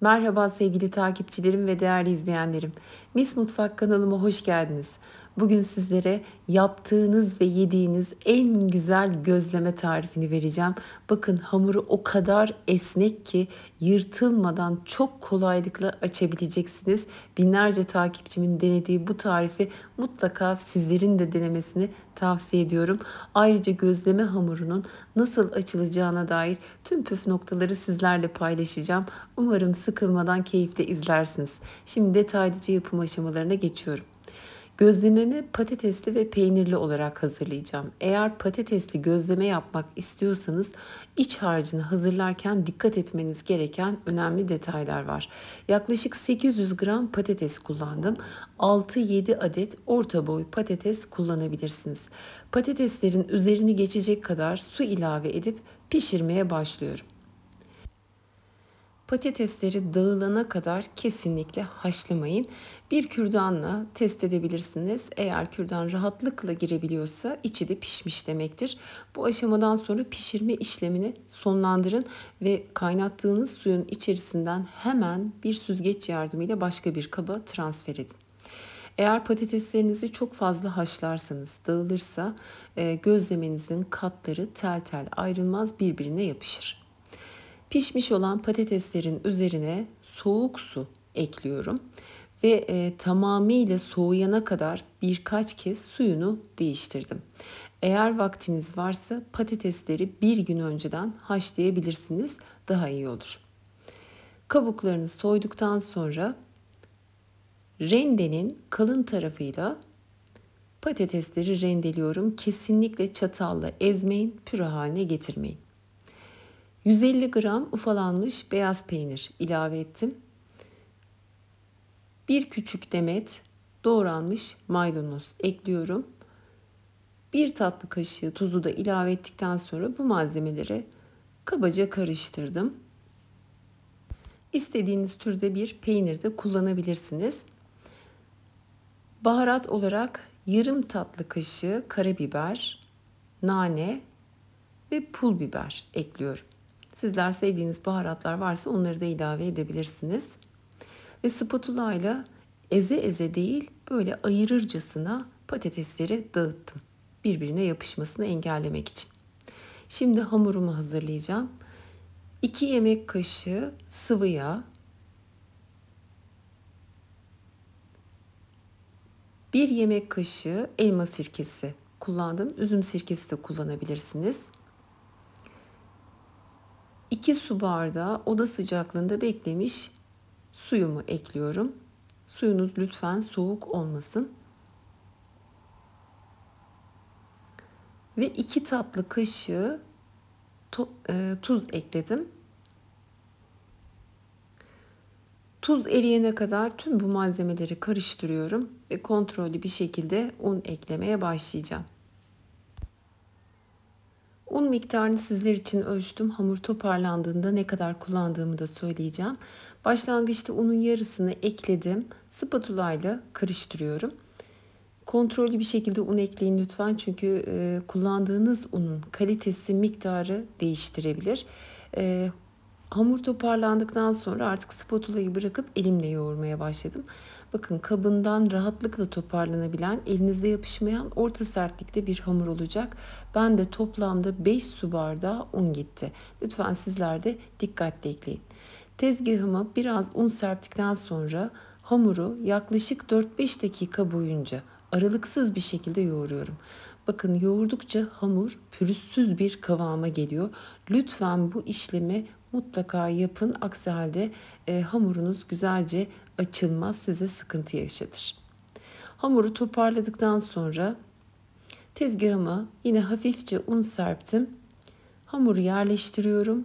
Merhaba sevgili takipçilerim ve değerli izleyenlerim. Mis Mutfak kanalıma hoş geldiniz. Bugün sizlere yaptığınız ve yediğiniz en güzel gözleme tarifini vereceğim. Bakın hamuru o kadar esnek ki yırtılmadan çok kolaylıkla açabileceksiniz. Binlerce takipçimin denediği bu tarifi mutlaka sizlerin de denemesini tavsiye ediyorum. Ayrıca gözleme hamurunun nasıl açılacağına dair tüm püf noktaları sizlerle paylaşacağım. Umarım sıkılmadan keyifle izlersiniz. Şimdi detaylıca yapım aşamalarına geçiyorum. Gözlememi patatesli ve peynirli olarak hazırlayacağım. Eğer patatesli gözleme yapmak istiyorsanız iç harcını hazırlarken dikkat etmeniz gereken önemli detaylar var. Yaklaşık 800 gram patates kullandım. 6-7 adet orta boy patates kullanabilirsiniz. Patateslerin üzerini geçecek kadar su ilave edip pişirmeye başlıyorum. Patatesleri dağılana kadar kesinlikle haşlamayın. Bir kürdanla test edebilirsiniz. Eğer kürdan rahatlıkla girebiliyorsa içi de pişmiş demektir. Bu aşamadan sonra pişirme işlemini sonlandırın ve kaynattığınız suyun içerisinden hemen bir süzgeç yardımıyla başka bir kaba transfer edin. Eğer patateslerinizi çok fazla haşlarsanız dağılırsa e, gözlemenizin katları tel tel ayrılmaz birbirine yapışır. Pişmiş olan patateslerin üzerine soğuk su ekliyorum ve e, tamamıyla soğuyana kadar birkaç kez suyunu değiştirdim. Eğer vaktiniz varsa patatesleri bir gün önceden haşlayabilirsiniz. Daha iyi olur. Kabuklarını soyduktan sonra rendenin kalın tarafıyla patatesleri rendeliyorum. Kesinlikle çatalla ezmeyin, püre haline getirmeyin. 150 gram ufalanmış beyaz peynir ilave ettim. Bir küçük demet doğranmış maydanoz ekliyorum. Bir tatlı kaşığı tuzu da ilave ettikten sonra bu malzemeleri kabaca karıştırdım. İstediğiniz türde bir peynir de kullanabilirsiniz. Baharat olarak yarım tatlı kaşığı karabiber, nane ve pul biber ekliyorum. Sizler sevdiğiniz baharatlar varsa onları da ilave edebilirsiniz. Ve spatula ile eze eze değil böyle ayırırcasına patatesleri dağıttım. Birbirine yapışmasını engellemek için. Şimdi hamurumu hazırlayacağım. 2 yemek kaşığı sıvı yağ, 1 yemek kaşığı elma sirkesi kullandım. Üzüm sirkesi de kullanabilirsiniz. 2 su bardağı oda sıcaklığında beklemiş suyumu ekliyorum. Suyunuz lütfen soğuk olmasın. Ve 2 tatlı kaşığı e, tuz ekledim. Tuz eriyene kadar tüm bu malzemeleri karıştırıyorum ve kontrollü bir şekilde un eklemeye başlayacağım. Un miktarını sizler için ölçtüm. Hamur toparlandığında ne kadar kullandığımı da söyleyeceğim. Başlangıçta unun yarısını ekledim. Spatula ile karıştırıyorum. Kontrollü bir şekilde un ekleyin lütfen çünkü e, kullandığınız unun kalitesi miktarı değiştirebilir. E, Hamur toparlandıktan sonra artık spatulayı bırakıp elimle yoğurmaya başladım. Bakın kabından rahatlıkla toparlanabilen, elinize yapışmayan orta sertlikte bir hamur olacak. Ben de toplamda 5 su bardağı un gitti. Lütfen sizler de dikkatli ekleyin. Tezgahıma biraz un serptikten sonra hamuru yaklaşık 4-5 dakika boyunca aralıksız bir şekilde yoğuruyorum. Bakın yoğurdukça hamur pürüzsüz bir kıvama geliyor. Lütfen bu işlemi mutlaka yapın. Aksi halde e, hamurunuz güzelce açılmaz, size sıkıntı yaşatır. Hamuru toparladıktan sonra tezgahıma yine hafifçe un serptim. Hamuru yerleştiriyorum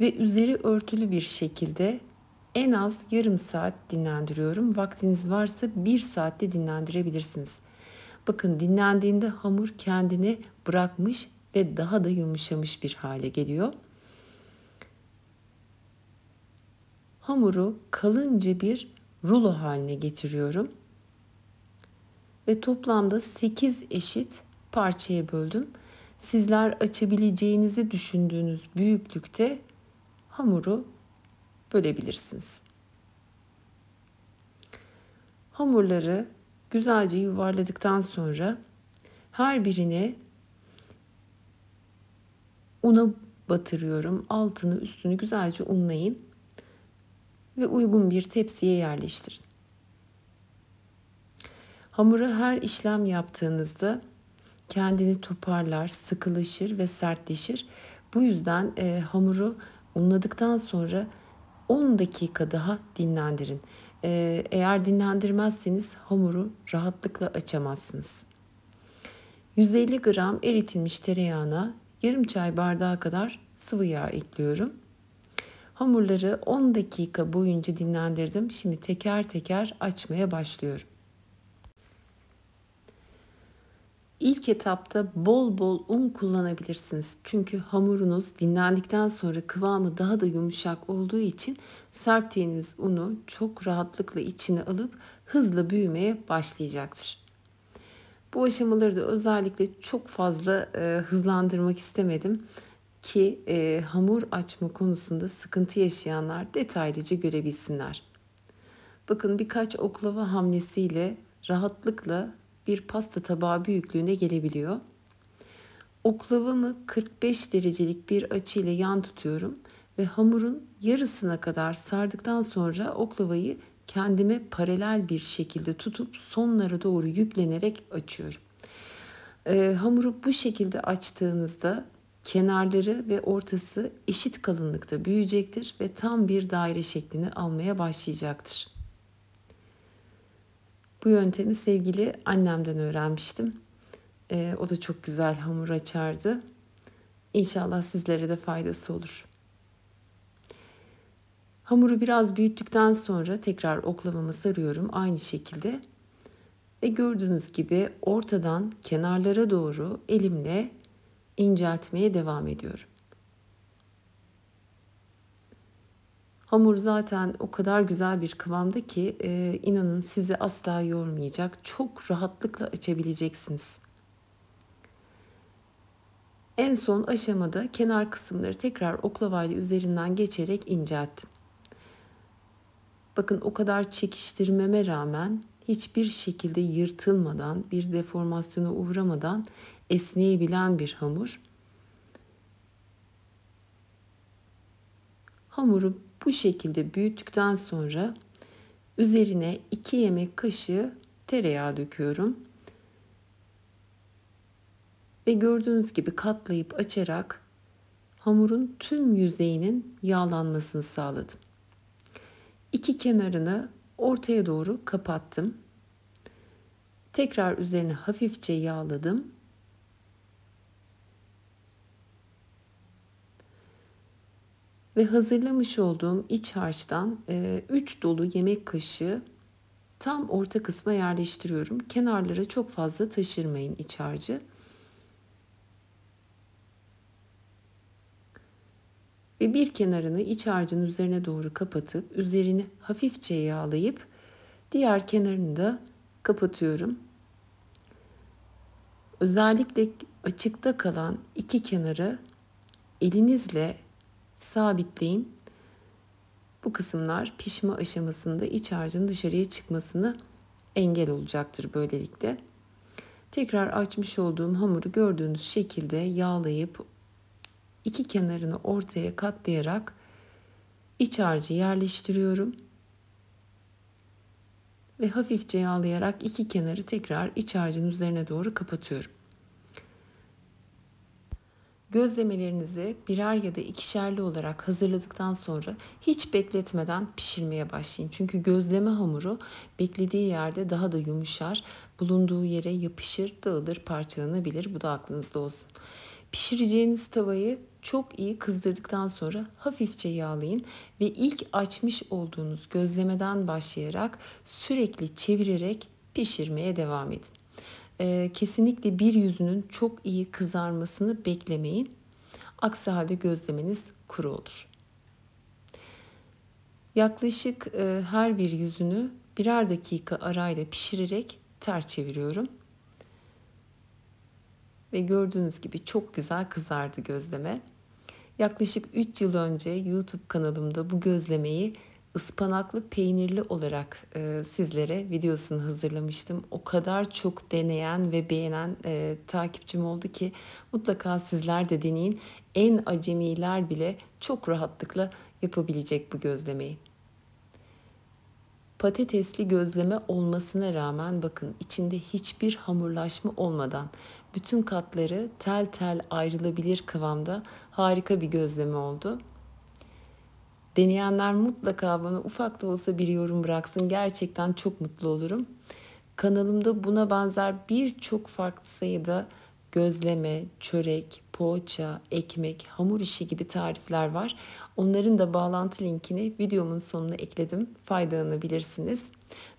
ve üzeri örtülü bir şekilde en az yarım saat dinlendiriyorum. Vaktiniz varsa bir saatte dinlendirebilirsiniz. Bakın dinlendiğinde hamur kendini bırakmış ve daha da yumuşamış bir hale geliyor. hamuru kalınca bir rulo haline getiriyorum. Ve toplamda 8 eşit parçaya böldüm. Sizler açabileceğinizi düşündüğünüz büyüklükte hamuru bölebilirsiniz. Hamurları güzelce yuvarladıktan sonra her birine una batırıyorum. Altını üstünü güzelce unlayın ve uygun bir tepsiye yerleştirin. Hamuru her işlem yaptığınızda kendini toparlar, sıkılaşır ve sertleşir. Bu yüzden e, hamuru unladıktan sonra 10 dakika daha dinlendirin. E, eğer dinlendirmezseniz hamuru rahatlıkla açamazsınız. 150 gram eritilmiş tereyağına yarım çay bardağı kadar sıvı yağ ekliyorum Hamurları 10 dakika boyunca dinlendirdim. Şimdi teker teker açmaya başlıyorum. İlk etapta bol bol un kullanabilirsiniz. Çünkü hamurunuz dinlendikten sonra kıvamı daha da yumuşak olduğu için serptiğiniz unu çok rahatlıkla içine alıp hızla büyümeye başlayacaktır. Bu aşamaları da özellikle çok fazla e, hızlandırmak istemedim ki e, hamur açma konusunda sıkıntı yaşayanlar detaylıca görebilsinler. Bakın birkaç oklava hamlesiyle rahatlıkla bir pasta tabağı büyüklüğüne gelebiliyor. Oklavamı 45 derecelik bir açıyla yan tutuyorum ve hamurun yarısına kadar sardıktan sonra oklavayı kendime paralel bir şekilde tutup sonlara doğru yüklenerek açıyorum. Ee, hamuru bu şekilde açtığınızda kenarları ve ortası eşit kalınlıkta büyüyecektir ve tam bir daire şeklini almaya başlayacaktır. Bu yöntemi sevgili annemden öğrenmiştim. Ee, o da çok güzel hamur açardı. İnşallah sizlere de faydası olur. Hamuru biraz büyüttükten sonra tekrar oklavama sarıyorum aynı şekilde. Ve gördüğünüz gibi ortadan kenarlara doğru elimle inceltmeye devam ediyorum. Hamur zaten o kadar güzel bir kıvamda ki e, inanın sizi asla yormayacak. Çok rahatlıkla açabileceksiniz. En son aşamada kenar kısımları tekrar oklavayla üzerinden geçerek incelttim. Bakın o kadar çekiştirmeme rağmen hiçbir şekilde yırtılmadan, bir deformasyona uğramadan esneyebilen bir hamur. Hamuru bu şekilde büyüttükten sonra üzerine 2 yemek kaşığı tereyağı döküyorum. Ve gördüğünüz gibi katlayıp açarak hamurun tüm yüzeyinin yağlanmasını sağladım. İki kenarını ortaya doğru kapattım. Tekrar üzerine hafifçe yağladım ve hazırlamış olduğum iç harçtan 3 e, dolu yemek kaşığı tam orta kısma yerleştiriyorum. Kenarlara çok fazla taşırmayın iç harcı. Ve bir kenarını iç harcın üzerine doğru kapatıp üzerini hafifçe yağlayıp diğer kenarını da kapatıyorum. Özellikle açıkta kalan iki kenarı elinizle sabitleyin. Bu kısımlar pişme aşamasında iç harcın dışarıya çıkmasını engel olacaktır böylelikle. Tekrar açmış olduğum hamuru gördüğünüz şekilde yağlayıp iki kenarını ortaya katlayarak iç harcı yerleştiriyorum. Ve hafifçe yağlayarak iki kenarı tekrar iç harcın üzerine doğru kapatıyorum. Gözlemelerinizi birer ya da ikişerli olarak hazırladıktan sonra hiç bekletmeden pişirmeye başlayın. Çünkü gözleme hamuru beklediği yerde daha da yumuşar, bulunduğu yere yapışır, dağılır, parçalanabilir. Bu da aklınızda olsun. Pişireceğiniz tavayı çok iyi kızdırdıktan sonra hafifçe yağlayın ve ilk açmış olduğunuz gözlemeden başlayarak sürekli çevirerek pişirmeye devam edin e, kesinlikle bir yüzünün çok iyi kızarmasını beklemeyin. Aksi halde gözlemeniz kuru olur. Yaklaşık e, her bir yüzünü birer dakika arayla pişirerek ters çeviriyorum. Ve gördüğünüz gibi çok güzel kızardı gözleme. Yaklaşık 3 yıl önce YouTube kanalımda bu gözlemeyi ıspanaklı peynirli olarak e, sizlere videosunu hazırlamıştım. O kadar çok deneyen ve beğenen e, takipçim oldu ki mutlaka sizler de deneyin. En acemiler bile çok rahatlıkla yapabilecek bu gözlemeyi. Patatesli gözleme olmasına rağmen bakın içinde hiçbir hamurlaşma olmadan bütün katları tel tel ayrılabilir kıvamda harika bir gözleme oldu. Deneyenler mutlaka bana ufak da olsa bir yorum bıraksın. Gerçekten çok mutlu olurum. Kanalımda buna benzer birçok farklı sayıda gözleme, çörek, poğaça, ekmek, hamur işi gibi tarifler var. Onların da bağlantı linkini videomun sonuna ekledim. Faydalanabilirsiniz.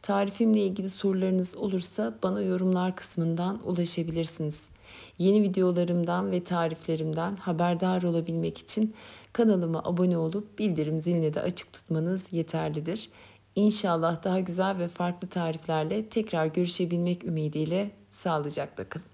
Tarifimle ilgili sorularınız olursa bana yorumlar kısmından ulaşabilirsiniz. Yeni videolarımdan ve tariflerimden haberdar olabilmek için kanalıma abone olup bildirim zilini de açık tutmanız yeterlidir. İnşallah daha güzel ve farklı tariflerle tekrar görüşebilmek ümidiyle sağlıcakla kalın.